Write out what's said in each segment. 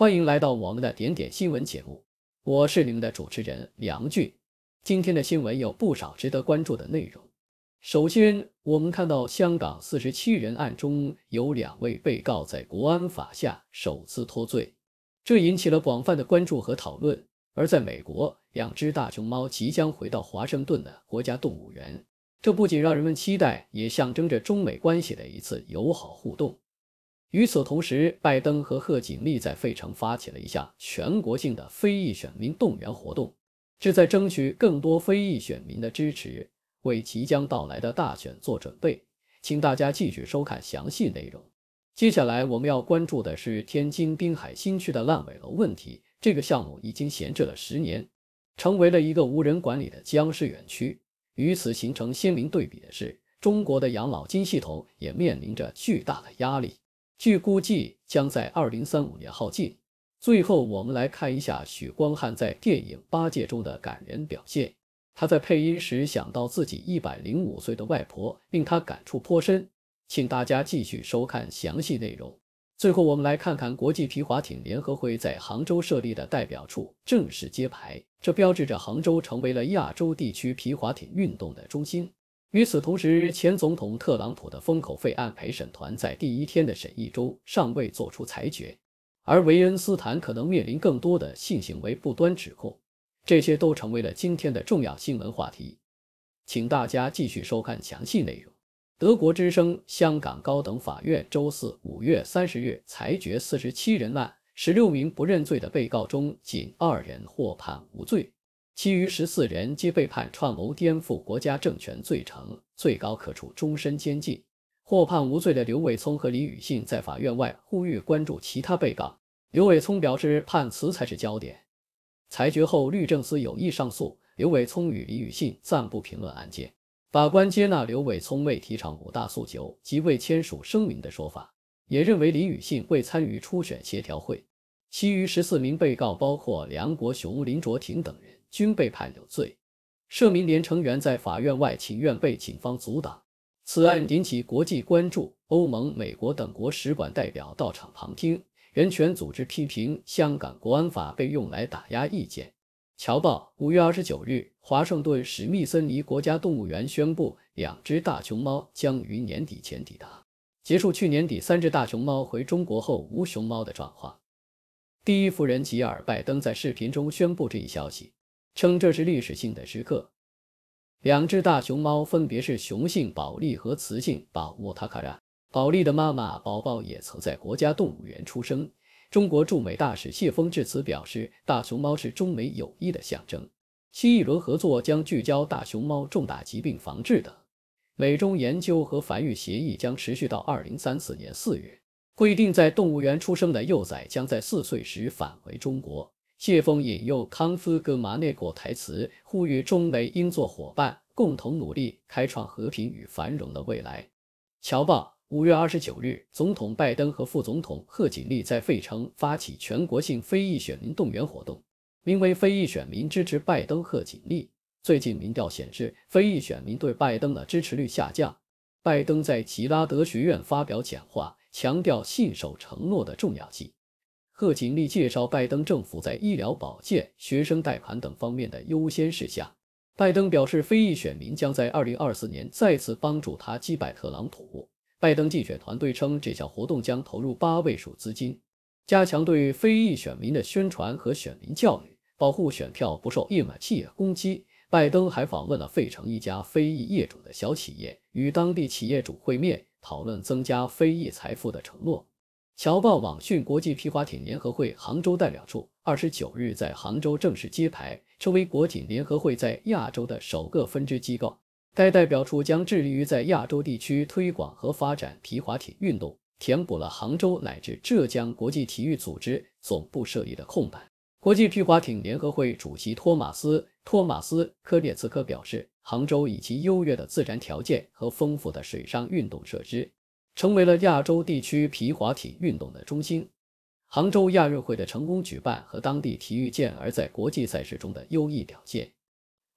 欢迎来到我们的点点新闻节目，我是你们的主持人梁俊。今天的新闻有不少值得关注的内容。首先，我们看到香港四十七人案中有两位被告在国安法下首次脱罪，这引起了广泛的关注和讨论。而在美国，两只大熊猫即将回到华盛顿的国家动物园，这不仅让人们期待，也象征着中美关系的一次友好互动。与此同时，拜登和贺锦丽在费城发起了一项全国性的非裔选民动员活动，旨在争取更多非裔选民的支持，为即将到来的大选做准备。请大家继续收看详细内容。接下来我们要关注的是天津滨海新区的烂尾楼问题，这个项目已经闲置了十年，成为了一个无人管理的僵尸园区。与此形成鲜明对比的是，中国的养老金系统也面临着巨大的压力。据估计，将在二零三五年耗尽。最后，我们来看一下许光汉在电影《八戒》中的感人表现。他在配音时想到自己一百零五岁的外婆，令他感触颇深。请大家继续收看详细内容。最后，我们来看看国际皮划艇联合会在杭州设立的代表处正式揭牌，这标志着杭州成为了亚洲地区皮划艇运动的中心。与此同时，前总统特朗普的封口费案陪审团在第一天的审议中尚未作出裁决，而维恩斯坦可能面临更多的性行为不端指控，这些都成为了今天的重要新闻话题。请大家继续收看详细内容。德国之声，香港高等法院周四五月三十日裁决四十七人案，十六名不认罪的被告中仅二人获判无罪。其余十四人皆被判串谋颠覆国家政权罪成，最高可处终身监禁。获判无罪的刘伟聪和李宇信在法院外呼吁关注其他被告。刘伟聪表示，判词才是焦点。裁决后，律政司有意上诉。刘伟聪与李宇信暂不评论案件。法官接纳刘伟聪未提倡五大诉求及未签署声明的说法，也认为李宇信未参与初选协调会。其余十四名被告包括梁国雄、林卓廷等人。均被判有罪，社民联成员在法院外请愿被警方阻挡。此案引起国际关注，欧盟、美国等国使馆代表到场旁听。人权组织批评香港国安法被用来打压意见。侨报，五月二十九日，华盛顿史密森尼国家动物园宣布，两只大熊猫将于年底前抵达，结束去年底三只大熊猫回中国后无熊猫的状况。第一夫人吉尔拜登在视频中宣布这一消息。称这是历史性的时刻。两只大熊猫分别是雄性保利和雌性宝沃塔卡扎。保利的妈妈宝宝也曾在国家动物园出生。中国驻美大使谢峰致辞表示，大熊猫是中美友谊的象征。新一轮合作将聚焦大熊猫重大疾病防治等。美中研究和繁育协议将持续到二零三四年四月，规定在动物园出生的幼崽将在四岁时返回中国。谢锋引用康斯格马内果台词，呼吁中美应做伙伴，共同努力，开创和平与繁荣的未来。侨报，五月二十九日，总统拜登和副总统贺锦丽在费城发起全国性非裔选民动员活动，名为“非裔选民支持拜登贺锦丽”。最近民调显示，非裔选民对拜登的支持率下降。拜登在吉拉德学院发表讲话，强调信守承诺的重要性。贺锦丽介绍拜登政府在医疗保健、学生贷款等方面的优先事项。拜登表示，非裔选民将在2024年再次帮助他击败特朗普。拜登竞选团队称，这项活动将投入八位数资金，加强对非裔选民的宣传和选民教育，保护选票不受不满企业攻击。拜登还访问了费城一家非裔业主的小企业，与当地企业主会面，讨论增加非裔财富的承诺。侨报网讯，国际皮划艇联合会杭州代表处二十九日在杭州正式揭牌，成为国艇联合会在亚洲的首个分支机构。该代表处将致力于在亚洲地区推广和发展皮划艇运动，填补了杭州乃至浙江国际体育组织总部设立的空白。国际皮划艇联合会主席托马斯·托马斯科列茨科表示，杭州以其优越的自然条件和丰富的水上运动设施。成为了亚洲地区皮划艇运动的中心。杭州亚运会的成功举办和当地体育健儿在国际赛事中的优异表现，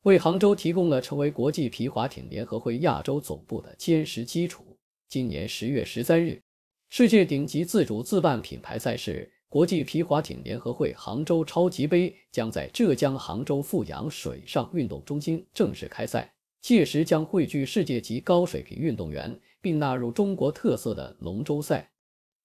为杭州提供了成为国际皮划艇联合会亚洲总部的坚实基础。今年十月十三日，世界顶级自主自办品牌赛事——国际皮划艇联合会杭州超级杯将在浙江杭州富阳水上运动中心正式开赛，届时将汇聚世界级高水平运动员。并纳入中国特色的龙舟赛。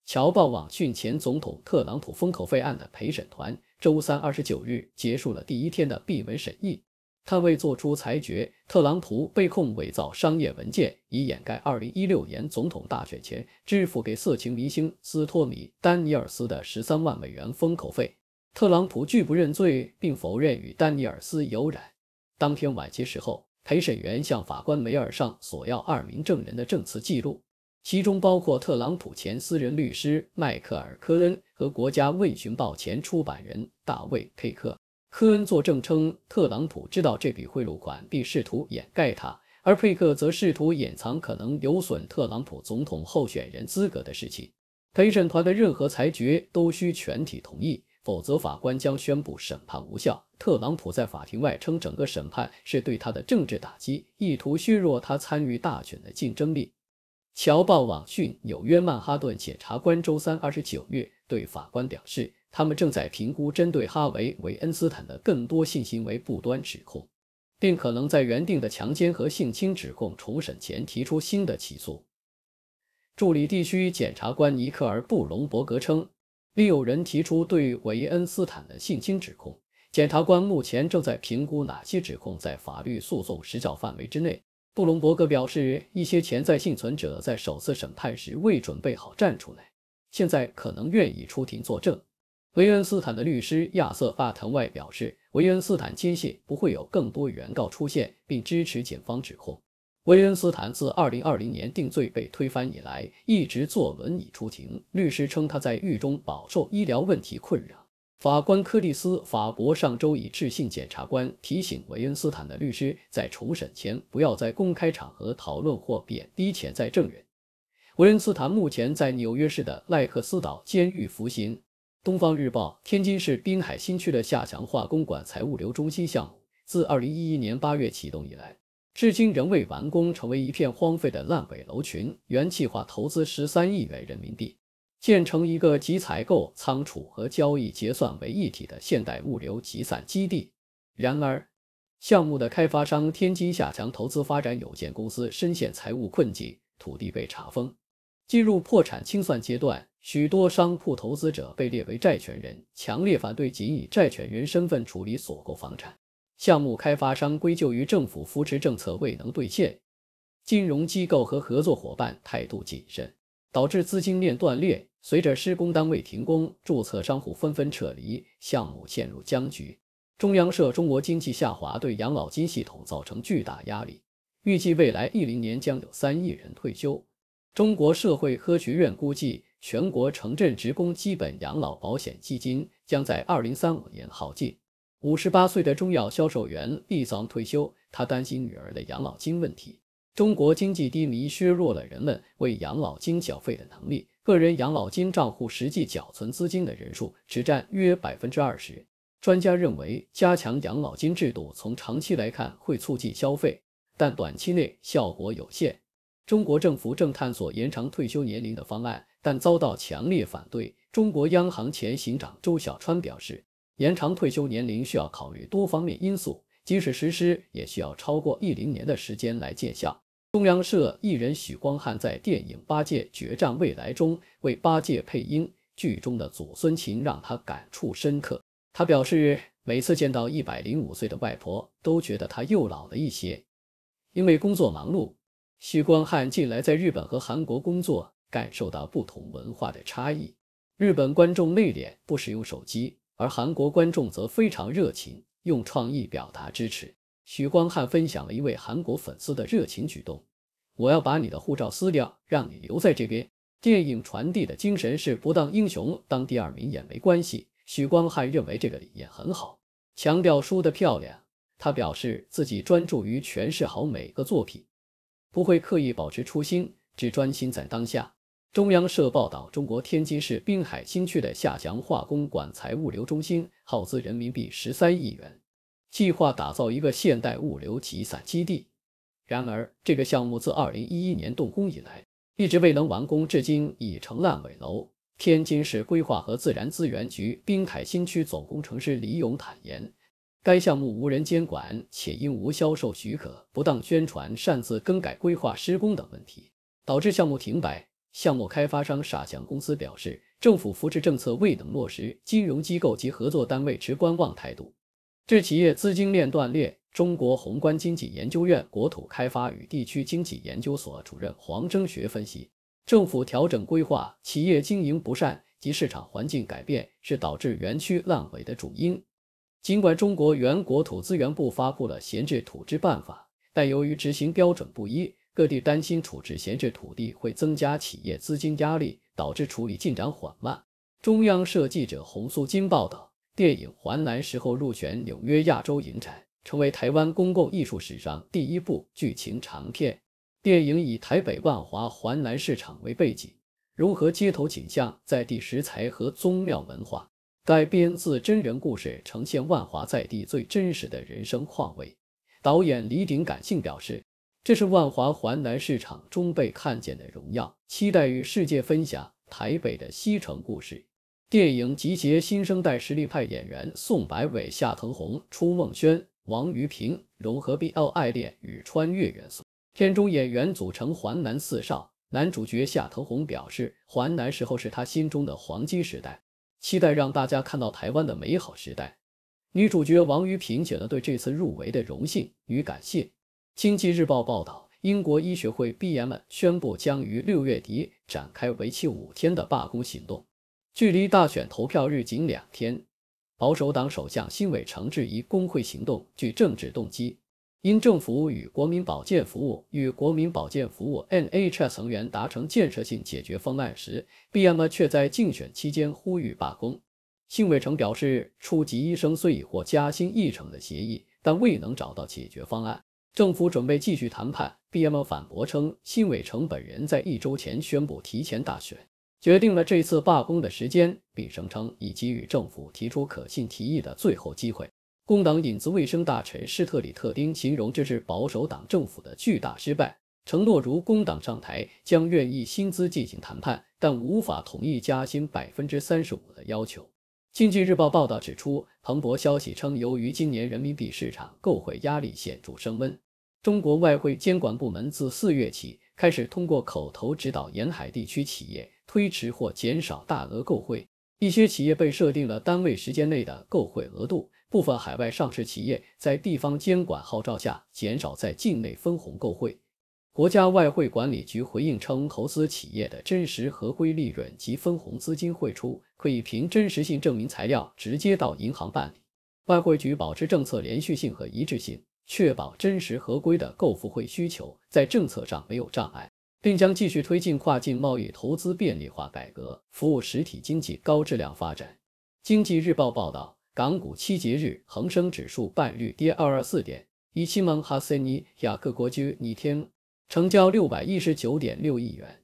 侨报网讯，前总统特朗普封口费案的陪审团周三二十九日结束了第一天的闭门审议，他未作出裁决。特朗普被控伪造商业文件，以掩盖二零一六年总统大选前支付给色情明星斯托米·丹尼尔斯的十三万美元封口费。特朗普拒不认罪，并否认与丹尼尔斯有染。当天晚些时候。陪审员向法官梅尔上索要二名证人的证词记录，其中包括特朗普前私人律师迈克尔·科恩和《国家卫讯报》前出版人大卫·佩克。科恩作证称，特朗普知道这笔贿赂款并试图掩盖它，而佩克则试图隐藏可能有损特朗普总统候选人资格的事情。陪审团的任何裁决都需全体同意。否则，法官将宣布审判无效。特朗普在法庭外称，整个审判是对他的政治打击，意图削弱他参与大选的竞争力。《侨报网》讯，纽约曼哈顿检察官周三二十九日对法官表示，他们正在评估针对哈维·维恩斯坦的更多性行为不端指控，并可能在原定的强奸和性侵指控重审前提出新的起诉。助理地区检察官尼克尔·布隆伯格称。另有人提出对韦恩斯坦的性侵指控，检察官目前正在评估哪些指控在法律诉讼时效范围之内。布隆伯格表示，一些潜在幸存者在首次审判时未准备好站出来，现在可能愿意出庭作证。韦恩斯坦的律师亚瑟·巴滕外表示，韦恩斯坦坚信不会有更多原告出现，并支持检方指控。维恩斯坦自2020年定罪被推翻以来，一直坐轮椅出庭。律师称他在狱中饱受医疗问题困扰。法官柯利斯·法博上周已致信检察官，提醒维恩斯坦的律师在重审前不要在公开场合讨论或贬低潜在证人。维恩斯坦目前在纽约市的赖克斯岛监狱服刑。东方日报：天津市滨海新区的夏强化工管材物流中心项目，自2011年8月启动以来。至今仍未完工，成为一片荒废的烂尾楼群。原计划投资十三亿元人民币，建成一个集采购、仓储和交易结算为一体的现代物流集散基地。然而，项目的开发商天津夏强投资发展有限公司深陷财务困境，土地被查封，进入破产清算阶段。许多商铺投资者被列为债权人，强烈反对仅以债权人身份处理所购房产。项目开发商归咎于政府扶持政策未能兑现，金融机构和合作伙伴态度谨慎，导致资金链断裂。随着施工单位停工，注册商户纷纷撤离，项目陷入僵局。中央社中国经济下滑对养老金系统造成巨大压力，预计未来一零年将有三亿人退休。中国社会科学院估计，全国城镇职工基本养老保险基金将在二零三五年耗尽。五十八岁的中药销售员立早退休，他担心女儿的养老金问题。中国经济低迷削弱了人们为养老金缴费的能力，个人养老金账户实际缴存资金的人数只占约百分之二十。专家认为，加强养老金制度从长期来看会促进消费，但短期内效果有限。中国政府正探索延长退休年龄的方案，但遭到强烈反对。中国央行前行长周小川表示。延长退休年龄需要考虑多方面因素，即使实施，也需要超过一零年的时间来见效。中央社艺人许光汉在电影《八戒决战未来》中为八戒配音，剧中的祖孙情让他感触深刻。他表示，每次见到一百零五岁的外婆，都觉得她又老了一些。因为工作忙碌，许光汉近来在日本和韩国工作，感受到不同文化的差异。日本观众内敛，不使用手机。而韩国观众则非常热情，用创意表达支持。许光汉分享了一位韩国粉丝的热情举动：“我要把你的护照撕掉，让你留在这边。”电影传递的精神是不当英雄，当第二名也没关系。许光汉认为这个理念很好，强调输得漂亮。他表示自己专注于诠释好每个作品，不会刻意保持初心，只专心在当下。中央社报道，中国天津市滨海新区的夏祥化工管材物流中心耗资人民币十三亿元，计划打造一个现代物流集散基地。然而，这个项目自二零一一年动工以来，一直未能完工，至今已成烂尾楼。天津市规划和自然资源局滨海新区总工程师李勇坦言，该项目无人监管，且因无销售许可、不当宣传、擅自更改规划、施工等问题，导致项目停摆。项目开发商傻强公司表示，政府扶持政策未能落实，金融机构及合作单位持观望态度，致企业资金链断裂。中国宏观经济研究院国土开发与地区经济研究所主任黄征学分析，政府调整规划、企业经营不善及市场环境改变是导致园区烂尾的主因。尽管中国原国土资源部发布了闲置土质办法，但由于执行标准不一。各地担心处置闲置土地会增加企业资金压力，导致处理进展缓慢。中央社记者洪素金报道。电影《环南》时候入选纽约亚洲影展，成为台湾公共艺术史上第一部剧情长片。电影以台北万华环南市场为背景，融合街头景象、在地食材和宗庙文化，改编自真人故事，呈现万华在地最真实的人生况味。导演李鼎感性表示。这是万华环南市场中被看见的荣耀，期待与世界分享台北的西城故事。电影集结新生代实力派演员宋白伟、夏腾宏、初梦轩、王瑜平，融合 BL 爱恋与穿越元素。片中演员组成环南四少，男主角夏腾宏表示，环南时候是他心中的黄金时代，期待让大家看到台湾的美好时代。女主角王瑜平写了对这次入围的荣幸与感谢。经济日报报道，英国医学会 b m 宣布将于六月底展开为期五天的罢工行动，距离大选投票日仅两天。保守党首相新伟成质疑工会行动具政治动机，因政府与国民保健服务（与国民保健服务 NHS） 成员达成建设性解决方案时 b m 却在竞选期间呼吁罢工。新伟成表示，初级医生虽已获加薪一成的协议，但未能找到解决方案。政府准备继续谈判。b m 反驳称，新伟成本人在一周前宣布提前大选，决定了这次罢工的时间，并声称已给予政府提出可信提议的最后机会。工党影子卫生大臣施特里特丁形容这是保守党政府的巨大失败，承诺如工党上台，将愿意薪资进行谈判，但无法同意加薪百分之三十五的要求。经济日报报道指出，彭博消息称，由于今年人民币市场购汇压力显著升温。中国外汇监管部门自四月起开始通过口头指导沿海地区企业推迟或减少大额购汇，一些企业被设定了单位时间内的购汇额度，部分海外上市企业在地方监管号召下减少在境内分红购汇。国家外汇管理局回应称，投资企业的真实合规利润及分红资金汇出，可以凭真实性证明材料直接到银行办理。外汇局保持政策连续性和一致性。确保真实合规的购付汇需求在政策上没有障碍，并将继续推进跨境贸易投资便利化改革，服务实体经济高质量发展。经济日报报道，港股七节日，恒生指数半日跌二二四点，以七蒙哈森尼亚克国居逆天，成交六百一十九点六亿元。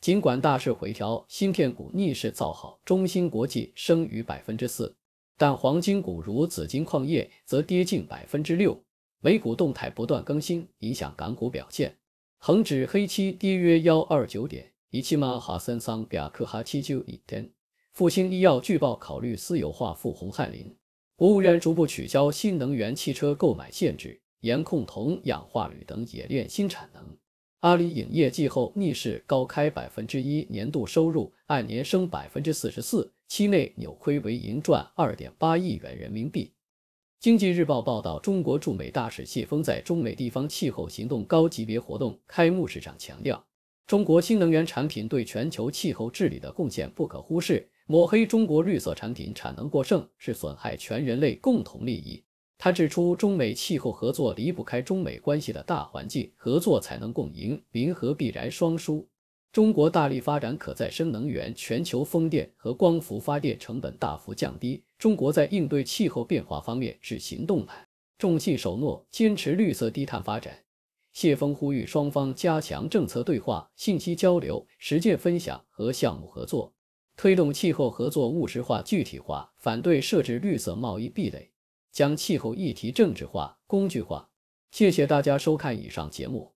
尽管大势回调，芯片股逆势造好，中芯国际升逾百分之四，但黄金股如紫金矿业则跌近百分之六。美股动态不断更新，影响港股表现。恒指黑期跌约幺二九点，一期马哈森桑比克哈七九一 n 复星医药据报考虑私有化富宏翰林。国务院逐步取消新能源汽车购买限制，严控铜氧化铝等冶炼新产能。阿里影业季后逆势高开百分之一，年度收入按年升百分之四十四，期内扭亏为盈赚二点八亿元人民币。经济日报报道，中国驻美大使谢锋在中美地方气候行动高级别活动开幕式上强调，中国新能源产品对全球气候治理的贡献不可忽视，抹黑中国绿色产品产能过剩是损害全人类共同利益。他指出，中美气候合作离不开中美关系的大环境，合作才能共赢，零和必然双输。中国大力发展可再生能源，全球风电和光伏发电成本大幅降低。中国在应对气候变化方面是行动派，重信守诺，坚持绿色低碳发展。谢峰呼吁双方加强政策对话、信息交流、实践分享和项目合作，推动气候合作务实化、具体化，反对设置绿色贸易壁垒，将气候议题政治化、工具化。谢谢大家收看以上节目。